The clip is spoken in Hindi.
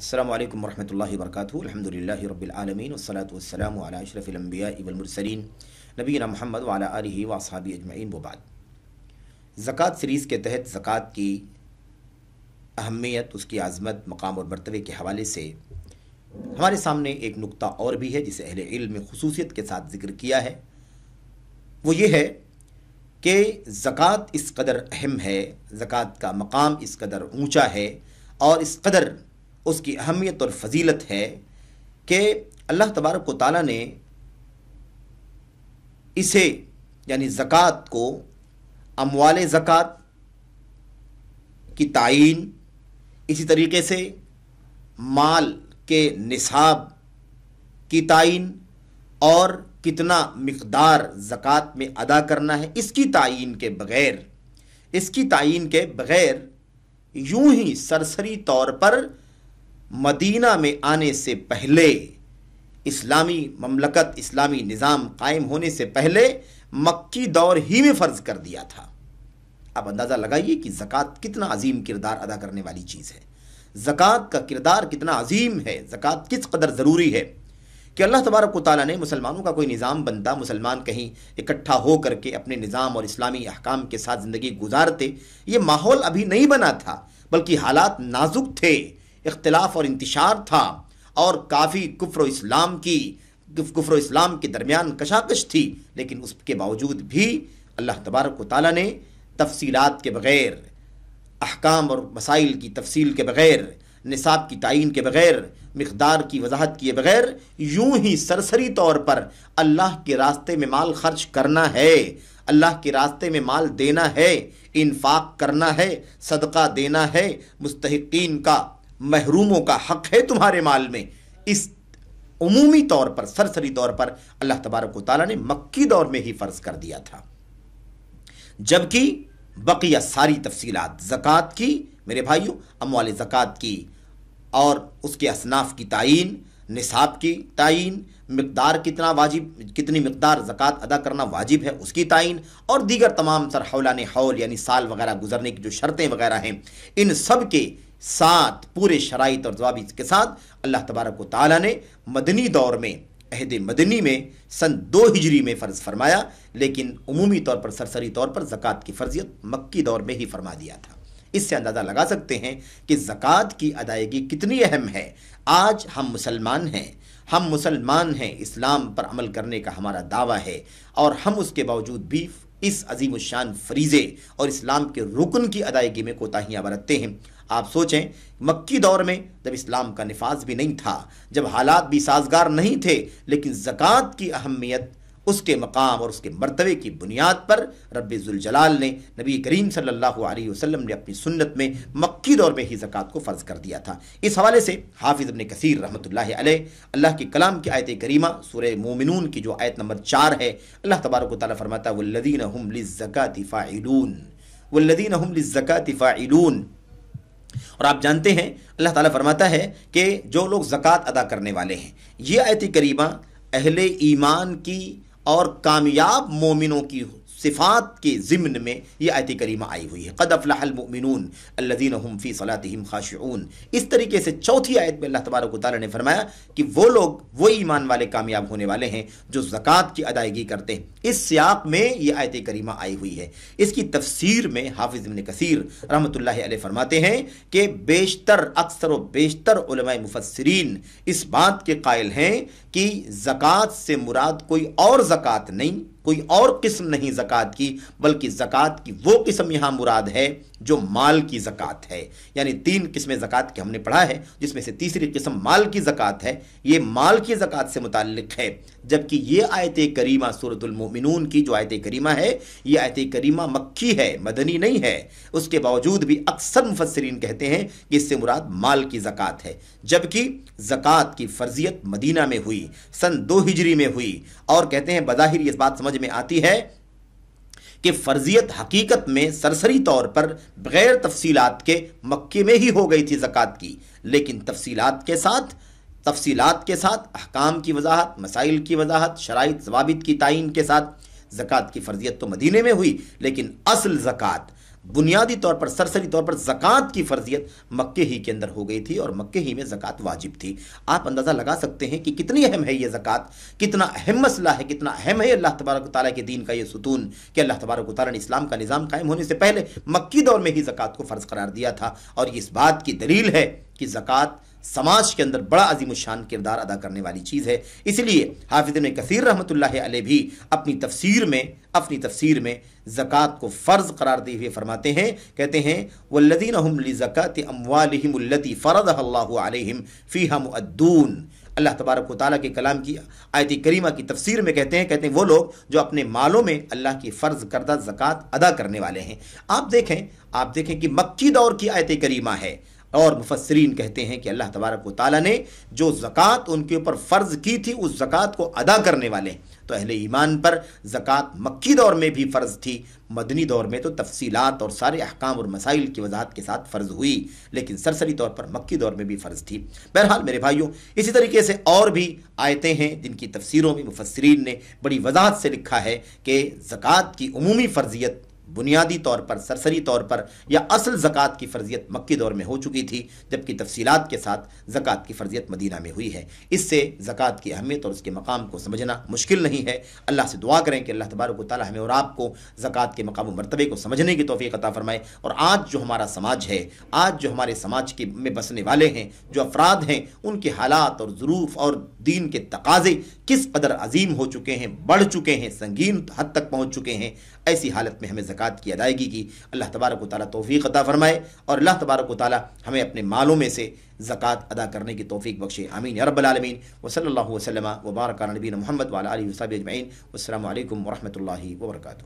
अल्लाम वरहमल वर्क अलहमदिल्ला रबीआलमीन वसलाम अशरफ़िलम्बियाबलमरसरीन नबीना महमद वाला आलि वसाबी अजमैन वबाद ज़क़़त सीरीज़ के तहत ज़क़़त की अहमियत उसकी आज़मत मकाम और मरतबे के हवाले से हमारे सामने एक नुक्ता और भी है जिसे अहल इल्म खसूसियत के साथ ज़िक्र किया है वो ये है कि ज़क़़त इस कदर अहम है ज़क़़त का मकाम इस कदर ऊँचा है और इस कदर उसकी अहमियत और फजीलत है कि अल्लाह तबारक ताली ने इसे यानी ज़क़़त को अमवाल ज़क़़त की तयन इसी तरीके से माल के निसाब की तयन और कितना मकदार ज़क़़त में अदा करना है इसकी तयन के बग़ैर इसकी तयन के बग़ैर यूं ही सरसरी तौर पर मदीना में आने से पहले इस्लामी ममलकत इस्लामी निज़ाम कायम होने से पहले मक्की दौर ही में फ़र्ज़ कर दिया था आप अंदाज़ा लगाइए कि ज़क़़त कितना अजीम किरदार अदा करने वाली चीज़ है ज़क़़त का किरदार कितना अजीम है ज़क़़त किस कदर ज़रूरी है कि अल्लाह तबारक ताली ने मुसलमानों का कोई निज़ाम बनता मुसलमान कहीं इकट्ठा हो करके अपने निज़ाम और इस्लामी अहकाम के साथ ज़िंदगी गुजारते ये माहौल अभी नहीं बना था बल्कि हालात नाजुक थे इख्तलाफ और इंतशार था और काफ़ी कुफर इस्लाम की कुफर इस्लाम के दरमियान कशाकश थी लेकिन उसके बावजूद भी अल्लाह तबारक ताली ने तफसीत के बग़ैर अहकाम और मसाइल की तफसील के बग़ैर निसाब की तयन के बग़ैर मकदार की वजाहत किए बग़ैर यूं ही सरसरी तौर पर अल्लाह के रास्ते में माल खर्च करना है अल्लाह के रास्ते में माल देना है इनफाक़ करना है सदका देना है मुस्तकिन का महरूमों का हक है तुम्हारे माल में इस उमूमी तौर पर सरसरी तौर पर अल्लाह तबारक ताली ने मक्की दौर में ही फ़र्ज कर दिया था जबकि बकिया सारी तफसीलात जक़ात की मेरे भाइयों अमवाल ज़क़़त की और उसके असनाफ की तयन निसाब की तयन मकदार कितना वाजिब कितनी मकदार ज़क़़त अदा करना वाजिब है उसकी तयन और दीगर तमाम सर हौलान हौल यानी साल वगैरह गुजरने की जो शर्तें वगैरह हैं इन सब के साथ पूरे शराइत और जवाबी के साथ अल्लाह तबारक ताला ने मदनी दौर में अहद मदनी में सन दो हिजरी में फ़र्ज़ फरमाया लेकिन अमूमी तौर पर सरसरी तौर पर ज़क़़त की फ़र्जियत मक्की दौर में ही फरमा दिया था इससे अंदाज़ा लगा सकते हैं कि ज़क़़त की अदायगी कितनी अहम है आज हम मुसलमान हैं हम मुसलमान हैं इस्लाम पर अमल करने का हमारा दावा है और हम उसके बावजूद भी इस अजीम शान फरीज़े और इस्लाम के रुकन की अदायगी में कोताहियाँ बरतते हैं आप सोचें मक्की दौर में जब इस्लाम का नफाज भी नहीं था जब हालात भी साजगार नहीं थे लेकिन ज़क़़त की अहमियत उसके मकाम और उसके मरतबे की बुनियाद पर रब्ज़ुलजलाल ने नबी करीम सल्लल्लाहु अलैहि वसल्लम ने अपनी सुन्नत में मक्की दौर में ही ज़क़़त को फ़र्ज़ कर दिया था इस हवाले से हाफिज़ इबन कसीर रहमत अल्लाह के कलाम की आयत करीमा सुर मोमिनून की जो आयत नंबर चार है अल्लाह तबारक ताली फरमाता वल्लिन हम फ़ाइलून वल्लिन हम फ़ाइलून और आप जानते हैं अल्लाह ताला फरमाता है कि जो लोग ज़क़़त अदा करने वाले हैं ये आयत करीमा अहले ईमान की और कामयाब मोमिनों की सिफ़ात के ज़िमन में ये आयत करीमा आई हुई है कद अफ़लामिन अल्लादीन हम फ़ी सलातम खाशन इस तरीके से चौथी आयत में अल्लाह तबारक तारा ने फरमाया कि वो लोग वो ईमान वाले कामयाब होने वाले हैं जो ज़क़़त की अदायगी करते हैं इस सियाक में ये आयत करीमा आई हुई है इसकी तफसीर में हाफिज़ इमन कसर रहमत फरमाते हैं कि बेशतर अक्सर व बेशतर मुफसरीन इस बात के कायल हैं कि ज़क़़त से मुराद कोई और ज़क़़त नहीं कोई और किस्म नहीं ज़क़़त की बल्कि ज़क़़त की वो किस्म यहां मुराद है जो माल की ज़क़़त है यानी तीन किस्में ज़क़़त की हमने पढ़ा है जिसमें से तीसरी किस्म माल की ज़क़़त है ये माल की ज़क़़त से मुतक़ है जबकि ये आयत करीमा सूरतमिन की जो आयत करीमा है ये आयत करीमा मक्की है मदनी नहीं है उसके बावजूद भी अक्सर मुफसरीन कहते हैं कि इससे मुराद माल की ज़क़़त है जबकि ज़क़़त की फ़र्जियत मदीना में हुई सन दो हिजरी में हुई और कहते हैं बज़ाहिर इस बात समझ में आती है कि फ़र्जियत हकीकत में सरसरी तौर पर बग़ैर तफसीलात के मक्के में ही हो गई थी ज़क़़त की लेकिन तफसीलात के साथ तफसीलात के साथ अहकाम की वजाहत मसाइल की वजाहत शराइ जवाबित की तयन के साथ ज़क़़त की फ़र्जियत तो मदीने में हुई लेकिन असल ज़क़़त बुनियादी तौर पर सरसरी तौर पर ज़क़़त की फ़र्जियत मक्के ही के अंदर हो गई थी और मक्के ही में ज़क़़त वाजिब थी आप अंदाज़ा लगा सकते हैं कि कितनी अहम है ये ज़क़़त कितना अहम मसला है कितना अहम है अल्लाह तबारक ताली के दीन का ये सुतून कि अल्लाह तबारक ताली ने इस्लाम का निज़ाम कायम होने से पहले मक्की दौर में ही ज़क़़त को फ़र्ज़ करार दिया था और इस बात की दलील है कि ज़क़़त समाज के अंदर बड़ा अजीम शान किरदार अदा करने वाली चीज़ है इसलिए हाफिज ने कसीर रहमत ला भी अपनी तफसीर में अपनी तफसीर में ज़क़़त को फ़र्ज़ करार दिए हुए फरमाते हैं कहते हैं वल्लिन ज़क़़त अमवालती फ़रद अलहम फ़ी हम अल्लाह तबारक ताली के कलाम की आयत करीमा की तफसीर में कहते हैं कहते हैं वो लोग जो अपने मालों में अल्लाह की फ़र्ज़ करदा ज़क़़त अदा करने वाले हैं आप देखें आप देखें कि मक्की दौर की आयत करीमा है और मुफसरीन कहते हैं कि अल्लाह तबारक व ताली ने जो ज़क़़त उनके ऊपर फ़र्ज़ की थी उस ज़क़़त को अदा करने वाले तो अहले ईमान पर ज़क़़त मक्की दौर में भी फ़र्ज़ थी मदनी दौर में तो तफसीलात और सारे अहकाम और मसाइल की वजाहत के साथ फ़र्ज़ हुई लेकिन सरसरी तौर पर मक्की दौर में भी फ़र्ज़ थी बहरहाल मेरे भाइयों इसी तरीके से और भी आयतें हैं जिनकी तफसीरों में मुफसरीन ने बड़ी वजाहत से लिखा है कि ज़क़़त की अमूमी फ़र्जियत बुनियादी तौर पर सरसरी तौर पर या असल ज़क़़त की फ़र्जियत मक्की दौर में हो चुकी थी जबकि तफसीलात के साथ ज़क़़त की फ़र्जियत मदीना में हुई है इससे ज़क़़त की अहमियत और उसके मकाम को समझना मुश्किल नहीं है अल्लाह से दुआ करें कि अल्लाह तबारक ताली हमें और आपको ज़क़़त के मकाम मरतबे को समझने की तोफ़ी अता फ़रमाए और आज जो हमारा समाज है आज जो हमारे समाज के में बसने वाले हैं जो अफराद हैं उनके हालात और ज़रूफ़ और दीन के तकाजे किस कदर अजीम हो चुके हैं बढ़ चुके हैं संगीन हद तक पहुँच चुके हैं ऐसी हालत में हमें ज़क़ात की अदायगी की अल्लाह तबारक ताली तोफ़ी अता फ़रमाए और अल्लाह तबारक ताली हमें अपने मालों में से जक़ात अदा करने की तोफ़ी बख्शे आमीन रबालमीन वसल वसलम वबारक नबीन महमद वाल वसाब अजमैन अल्लाम वरहमल वर्का